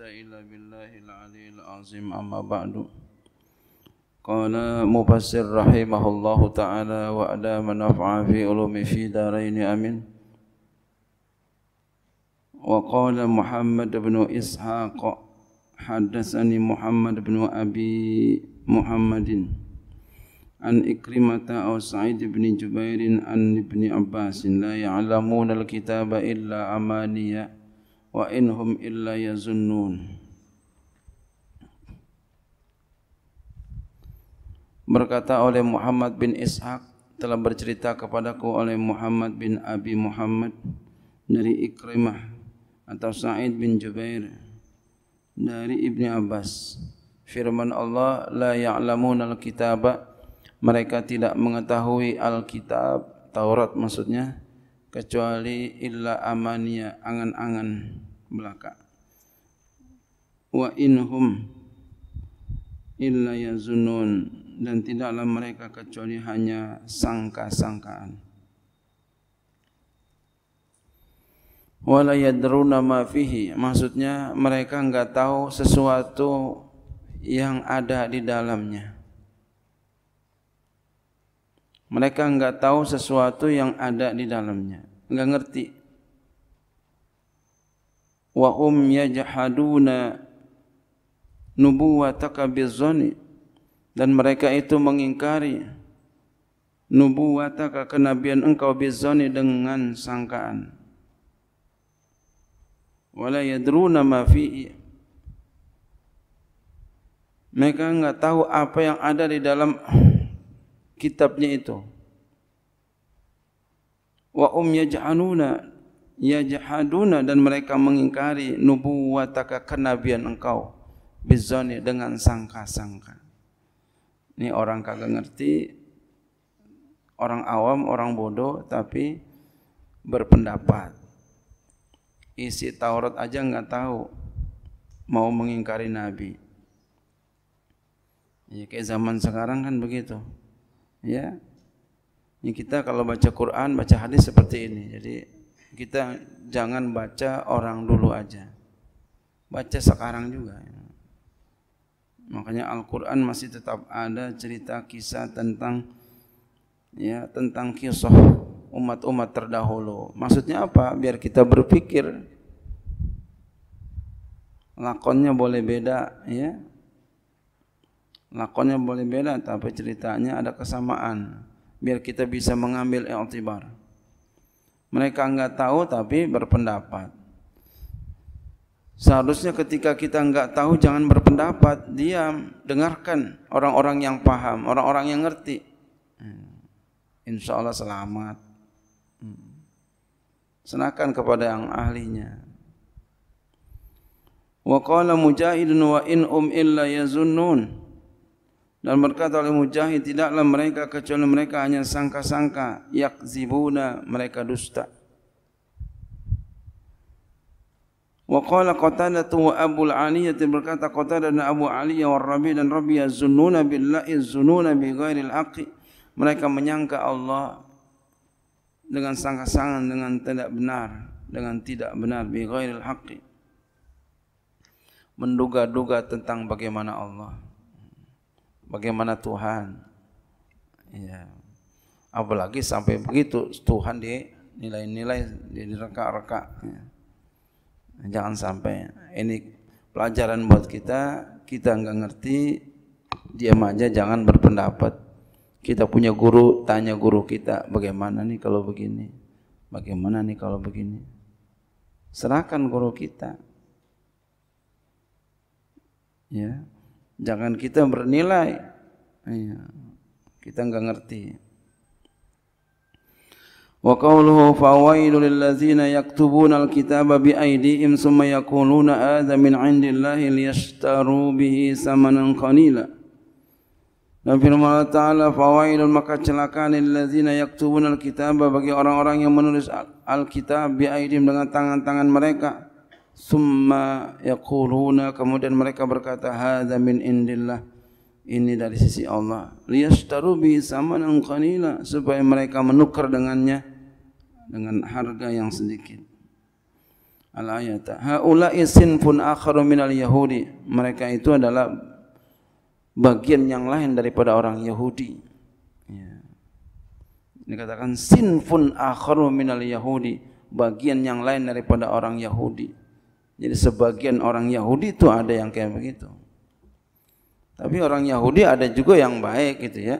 illa billahil aliyil azim amma ba'du Qala mufassir rahimahullahu ta'ala wa ala manaf'a fi ulumi fi daraini amin Wa Muhammad ibn Ishaq Haddasani Muhammad ibn Abi Muhammadin An ikrimata aw Sa'id Jubairin an ibn Abbasin La ya'lamuna al illa amaniya' wa inhum illa yazunnun berkata oleh Muhammad bin Ishaq telah bercerita kepadaku oleh Muhammad bin Abi Muhammad dari Ikrimah atau Sa'id bin Jubair dari Ibni Abbas firman Allah la ya'lamuna al-kitaba mereka tidak mengetahui al-kitab Taurat maksudnya kecuali illa amania angan-angan belaka wa inhum illa yazunun dan tidaklah mereka kecuali hanya sangka-sangkaan wala yadruna ma fihi maksudnya mereka enggak tahu sesuatu yang ada di dalamnya Mereka enggak tahu sesuatu yang ada di dalamnya. Enggak ngerti. Wa um yajhaduna nubuwataka bizani dan mereka itu mengingkari nubuwataka kenabian engkau bizani dengan sangkaan. Wala yadruna ma fihi mereka enggak tahu apa yang ada di dalam kitabnya itu. Wa um yaj'aluna yajhaduna dan mereka mengingkari nubuwataka kenabian engkau bizani dengan sangka-sangka. Ini orang kagak ngerti orang awam, orang bodoh tapi berpendapat. Isi Taurat aja enggak tahu mau mengingkari nabi. Ya, kayak zaman sekarang kan begitu. ya ini kita kalau baca Quran baca hadis seperti ini jadi kita jangan baca orang dulu aja baca sekarang juga makanya Al-Quran masih tetap ada cerita kisah tentang ya tentang kisah umat-umat terdahulu maksudnya apa biar kita berpikir lakonnya boleh beda ya lakonnya boleh beda tapi ceritanya ada kesamaan biar kita bisa mengambil i'tibar mereka enggak tahu tapi berpendapat seharusnya ketika kita enggak tahu jangan berpendapat diam dengarkan orang-orang yang paham orang-orang yang ngerti hmm. insyaallah selamat hmm. senakan kepada yang ahlinya wa qala mujahidun wa in um illa yazunnun Dan berkata oleh Mujahid, tidaklah mereka kecuali mereka hanya sangka-sangka, yak yakzibuna mereka dusta. Wa qala Qatadah wa Abu Aliyah berkata Qatadah dan Abu Aliyah war Rabi dan Rabi yazunnuna billahi zununa bi ghairil haqqi. Mereka menyangka Allah dengan sangka-sangka dengan tidak benar, dengan tidak benar bi ghairil Menduga-duga tentang bagaimana Allah. bagaimana Tuhan. Ya. Apalagi sampai begitu Tuhan di nilai-nilai jadi reka-reka. Ya. Jangan sampai ini pelajaran buat kita, kita nggak ngerti, diam aja jangan berpendapat. Kita punya guru, tanya guru kita, bagaimana nih kalau begini? Bagaimana nih kalau begini? Serahkan guru kita. Ya, Jangan kita bernilai. Kita enggak ngerti. Wa qawluhu fawailu lillazina yaktubuna alkitaba bi aydihim summa yaquluna hadha min indillahi liyashtaru bihi samanan qanila. Dan firman Allah Ta'ala fawailu maka celakan lillazina yaktubuna alkitaba bagi orang-orang yang menulis alkitab bi aydihim dengan tangan-tangan Mereka Summa yaquluna kemudian mereka berkata hadza min indillah ini dari sisi Allah. Liyastaru bi samanan qanila supaya mereka menukar dengannya dengan harga yang sedikit. Al ayat haula isin pun akharu min al yahudi mereka itu adalah bagian yang lain daripada orang Yahudi. Ya. Dikatakan sinfun akharu min al yahudi bagian yang lain daripada orang Yahudi. Ya. Jadi sebagian orang Yahudi itu ada yang kayak begitu. Tapi orang Yahudi ada juga yang baik gitu ya.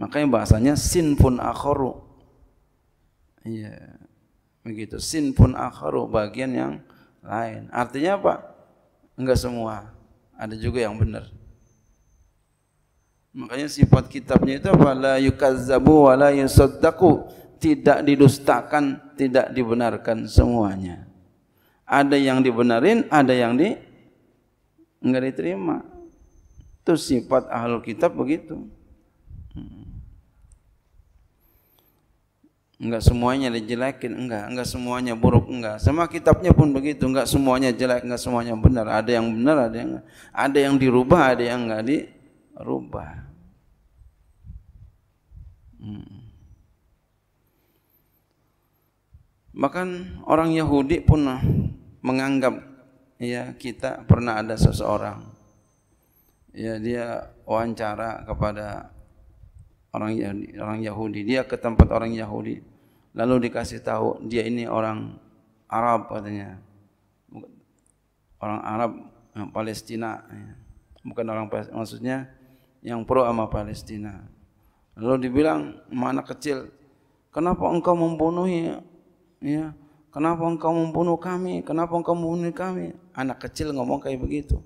Makanya bahasanya sin pun akharu. Iya. Begitu. Sin pun akharu bagian yang lain. Artinya apa? Enggak semua. Ada juga yang benar. Makanya sifat kitabnya itu apa? La yukazzabu wa la yusaddaku. Tidak didustakan, tidak dibenarkan semuanya. Ada yang dibenarin, ada yang di enggak diterima. Itu sifat ahlul kitab begitu. Enggak hmm. semuanya dijelekin, enggak, enggak semuanya buruk, enggak. Sama kitabnya pun begitu, enggak semuanya jelek, enggak semuanya benar. Ada yang benar, ada yang enggak. Ada yang dirubah, ada yang enggak dirubah. Hmm. Bahkan orang Yahudi pun menganggap ya kita pernah ada seseorang ya dia wawancara kepada orang Yahudi, orang Yahudi dia ke tempat orang Yahudi lalu dikasih tahu dia ini orang Arab katanya orang Arab Palestina ya. bukan orang Palestina, maksudnya yang pro sama Palestina lalu dibilang mana kecil kenapa engkau membunuhnya ya Kenapa engkau membunuh kami? Kenapa engkau membunuh kami? Anak kecil ngomong kayak begitu.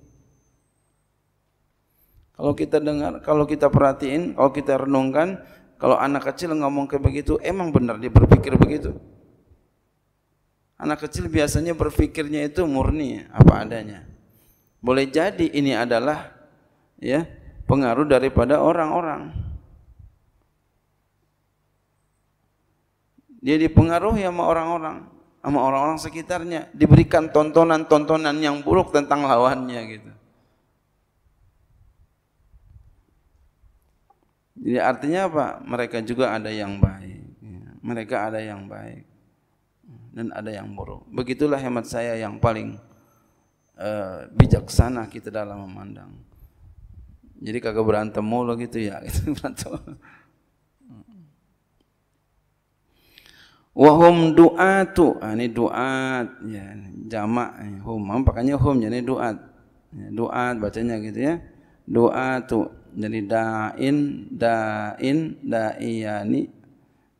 Kalau kita dengar, kalau kita perhatiin, kalau kita renungkan, kalau anak kecil ngomong kayak begitu, emang benar dia berpikir begitu? Anak kecil biasanya berpikirnya itu murni apa adanya. Boleh jadi ini adalah ya pengaruh daripada orang-orang. Dia dipengaruhi sama orang-orang sama orang-orang sekitarnya diberikan tontonan-tontonan yang buruk tentang lawannya gitu jadi artinya apa mereka juga ada yang baik ya. mereka ada yang baik dan ada yang buruk begitulah hemat saya yang paling uh, bijaksana kita dalam memandang jadi kagak berantem mulu gitu ya gitu wahum du'atu ha, ah, ini du'at ya, jamak eh, hum makanya hum jadi du'at ya, du'at bacanya gitu ya du'atu jadi da'in da'in da'iyani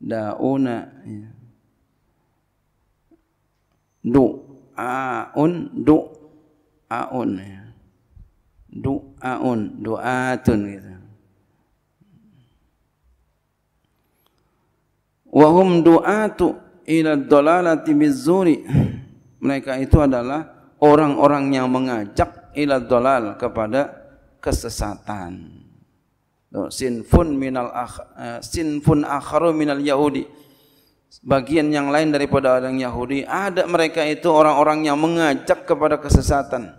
da'una ya. du'a'un du'a'un ya. du'a'un du'atun gitu wa hum du'atu ila dalalati bizuri mereka itu adalah orang-orang yang mengajak ila dalal kepada kesesatan sinfun minal akh, eh, sinfun akharu minal yahudi bagian yang lain daripada orang Yahudi ada mereka itu orang-orang yang mengajak kepada kesesatan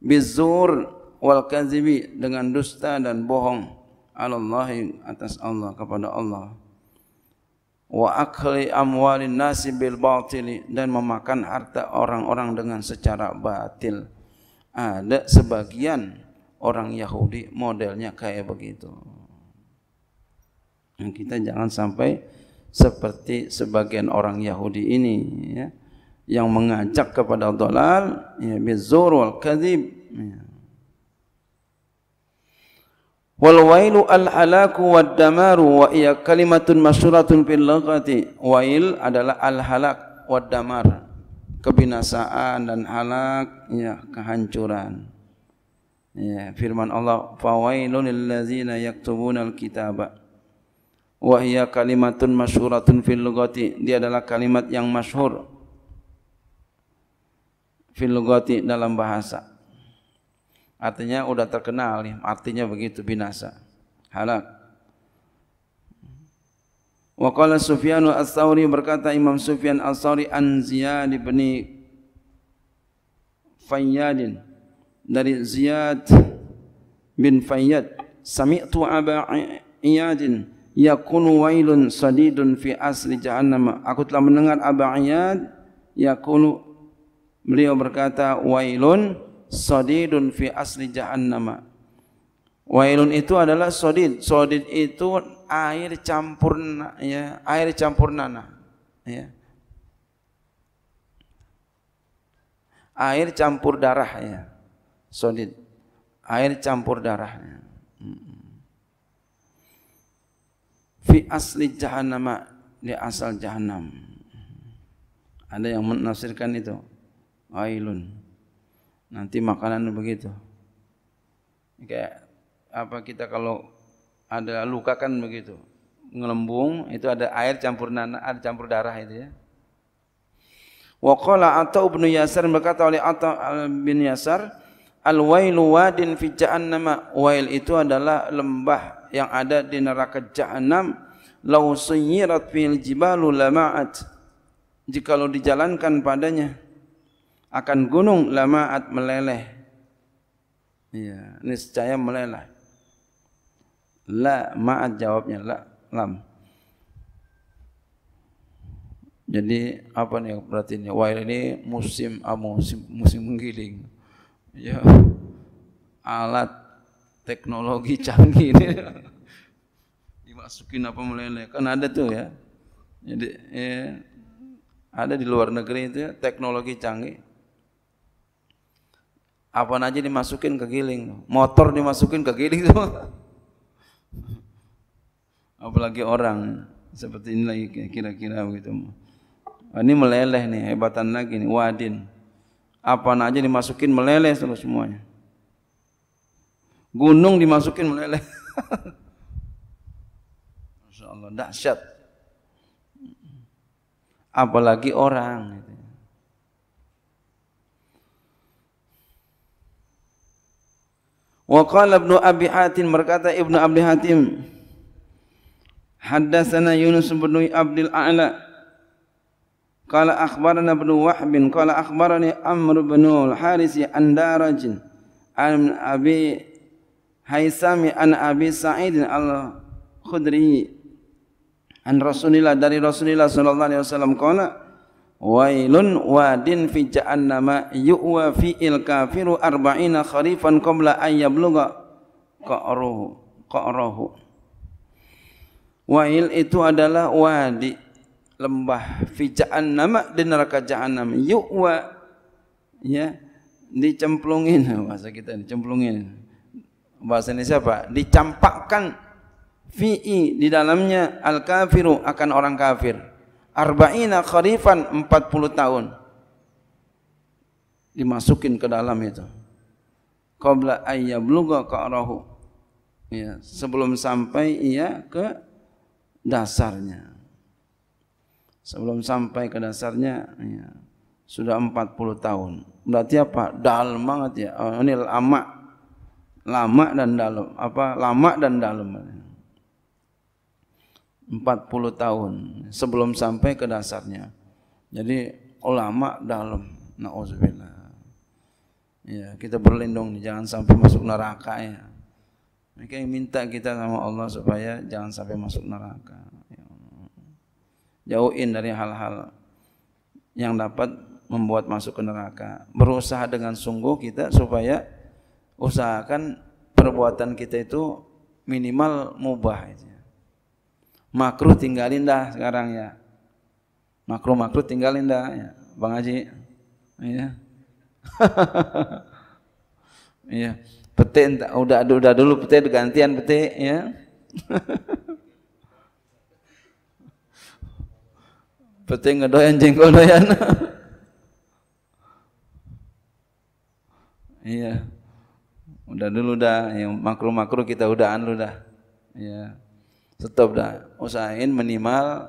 bizur wal kazibi dengan dusta dan bohong Allah atas Allah kepada Allah wa akhli amwalin nasi bil batili dan memakan harta orang-orang dengan secara batil. Ada sebagian orang Yahudi modelnya kayak begitu. Dan kita jangan sampai seperti sebagian orang Yahudi ini ya, yang mengajak kepada dolal ya, bizur wal kadhib. Ya. Wal wailu al halaku wad damaru wa iya kalimatun masyuratun fil lughati. Wail adalah al halak wad damar. Kebinasaan dan halak ya kehancuran. Ya, firman Allah fawailun lil ladzina yaktubuna al kitaba. Wa iya kalimatun masyuratun fil lughati. Dia adalah kalimat yang masyhur fil lughati dalam bahasa. artinya sudah terkenal artinya begitu binasa halak wa qala sufyan al-thauri berkata imam sufyan al-thauri an ziyad ibn fayyad dari ziyad bin fayyad sami'tu aba iyad yakunu wailun sadidun fi asli jahannam aku telah mendengar aba iyad yakunu beliau berkata wailun sodidun fi asli jahannama wailun itu adalah sodid sodid itu air campur ya air campur nanah ya air campur darah ya sodid air campur darah ya. fi asli jahannama di asal jahannam ada yang menafsirkan itu wailun nanti makanan begitu kayak apa kita kalau ada luka kan begitu ngelembung itu ada air campur nanah ada campur darah itu ya wa qala atau bin yasar berkata oleh atau bin yasar al wailu wadin fi jahannam wail itu adalah lembah yang ada di neraka jahannam lau sunyirat fil jibalu lama'at lo dijalankan padanya akan gunung lamaat meleleh. ini iya, niscaya meleleh. La ma'at jawabnya la lam. Jadi apa nih berarti ini? Wah ini musim ah, musim musim menggiling. Ya alat teknologi canggih ini dimasukin apa meleleh kan ada tuh ya. Jadi ya, ada di luar negeri itu ya, teknologi canggih apa aja dimasukin ke giling motor dimasukin ke giling semua apalagi orang seperti ini lagi kira-kira begitu ini meleleh nih hebatan lagi nih wadin apa aja dimasukin meleleh terus semuanya gunung dimasukin meleleh Masya Allah dahsyat apalagi orang Wa qala Ibnu Abi Hatim berkata Ibnu Abi Hatim Haddatsana Yunus bin Abdul A'la Qala akhbarana Ibnu Wahb qala akhbarani Amr bin Al Haris an Daraj an Abi Haisam an Abi Sa'id Al Khudri an Rasulillah dari Rasulillah sallallahu alaihi wasallam qala Wailun wadin fi jahannama yu'wa fi'il kafiru arba'ina kharifan qabla an yablugha qa'ruhu qa'rahu. Wail itu adalah wadi lembah fi jahannama di neraka jahannam yu'wa ya dicemplungin bahasa kita dicemplungin bahasa Indonesia apa dicampakkan fi'i di dalamnya al kafiru akan orang kafir arba'ina kharifan 40 tahun dimasukin ke dalam itu qabla ayyabluga qarahu ya sebelum sampai ia ke dasarnya sebelum sampai ke dasarnya ya, sudah 40 tahun berarti apa dal banget ya oh, ini lama lama dan dalam apa lama dan dalam 40 tahun sebelum sampai ke dasarnya. Jadi ulama dalam nauzubillah. Ya, kita berlindung jangan sampai masuk neraka ya. Mereka yang minta kita sama Allah supaya jangan sampai masuk neraka. Ya. Jauhin dari hal-hal yang dapat membuat masuk ke neraka. Berusaha dengan sungguh kita supaya usahakan perbuatan kita itu minimal mubah gitu Ya makruh tinggalin dah sekarang ya makruh makruh tinggalin dah ya. bang Haji iya iya pete udah udah dulu pete gantian pete ya pete ngedoyan jengkol doyan iya udah dulu dah yang makruh makruh kita udahan lu dah iya Stop dah. Usahain minimal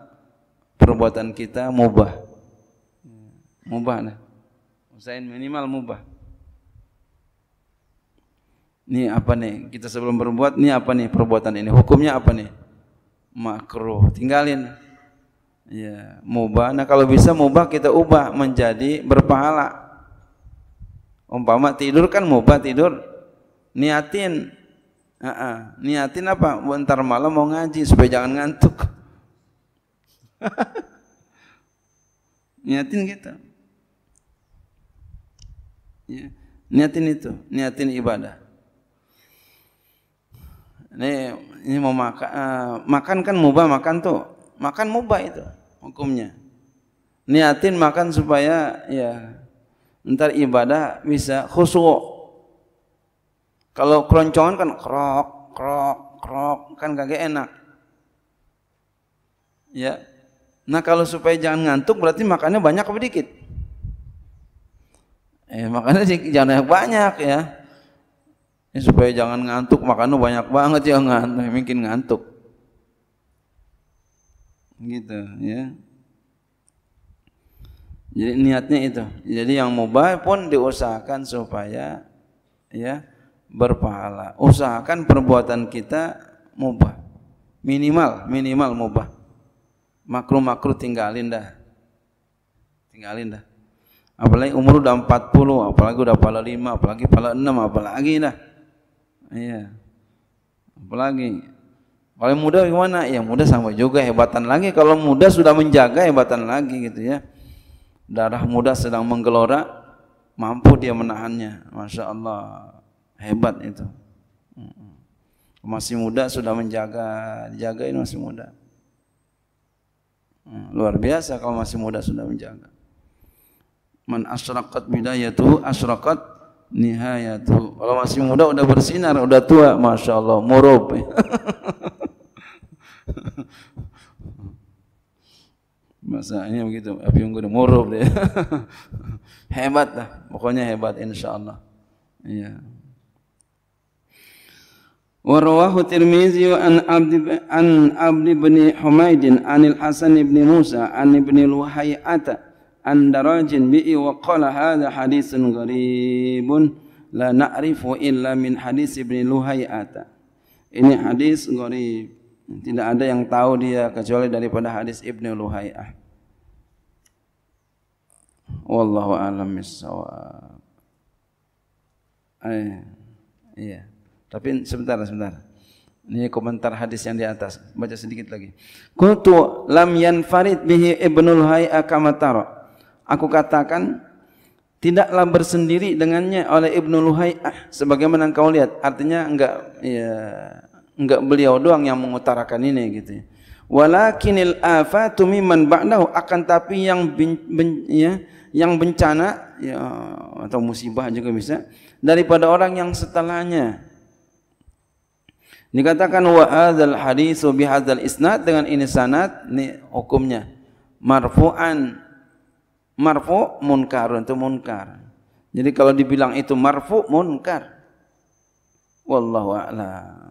perbuatan kita mubah. Mubah dah. Usahain minimal mubah. Ini apa nih? Kita sebelum berbuat, ini apa nih perbuatan ini? Hukumnya apa nih? Makruh. Tinggalin. Ya, mubah. Nah, kalau bisa mubah kita ubah menjadi berpahala. Umpama tidur kan mubah tidur. Niatin Uh -uh. Niatin apa? Bentar malam mau ngaji supaya jangan ngantuk. niatin gitu. Ya. Niatin itu, niatin ibadah. Ini, ini mau makan, uh, eh, makan kan mubah makan tuh, makan mubah itu hukumnya. Niatin makan supaya ya ntar ibadah bisa khusyuk kalau keroncongan kan krok, krok, krok, kan kagak enak. Ya. Nah kalau supaya jangan ngantuk berarti makannya banyak apa dikit? Eh, makannya jangan banyak-banyak ya. ya. Supaya jangan ngantuk, makannya banyak banget ya ngantuk, mungkin ngantuk. Gitu ya. Jadi niatnya itu. Jadi yang mubah pun diusahakan supaya ya berpahala. Usahakan perbuatan kita mubah. Minimal, minimal mubah. Makruh-makruh tinggalin dah. Tinggalin dah. Apalagi umur udah 40, apalagi udah pala 5, apalagi pala 6, apalagi dah. Iya. Apalagi kalau muda gimana? Ya muda sama juga hebatan lagi. Kalau muda sudah menjaga hebatan lagi gitu ya. Darah muda sedang menggelora, mampu dia menahannya. Masya Allah. Hebat itu. Masih muda sudah menjaga, ini masih muda. Mm, luar biasa kalau masih muda sudah menjaga. Man asyraqat bidayatu nihaya nihayatu. Kalau masih muda udah bersinar, udah tua, masya Allah, murub. Masanya begitu, api unggul murub deh. hebat lah, pokoknya hebat insya Allah. Iya. Yeah. ورواه الترمذي عن عبد عن عبد بن حميد عن الحسن بن موسى عن ابن الوهيئة عن دراج به وقال هذا حديث غريب لا نعرف إلا من حديث ابن لهيئة ini hadis gharib tidak ada yang tahu dia kecuali daripada hadis Ibnu Luhai'ah wallahu alam bisawab eh iya yeah. Tapi sebentar, sebentar. Ini komentar hadis yang di atas. Baca sedikit lagi. Kutu lam farid bihi ibnul hay'a kama Aku katakan tidaklah bersendiri dengannya oleh Ibnu ah. sebagaimana engkau lihat. Artinya enggak ya enggak beliau doang yang mengutarakan ini gitu ya. Walakinil afatu mimman ba'dahu akan tapi yang ben, ben, ya, yang bencana ya, atau musibah juga bisa daripada orang yang setelahnya Dikatakan wa hadzal hadis bi hadzal isnad dengan ini sanad ni hukumnya marfu'an marfu munkar itu munkar. Jadi kalau dibilang itu marfu munkar. Wallahu a'lam.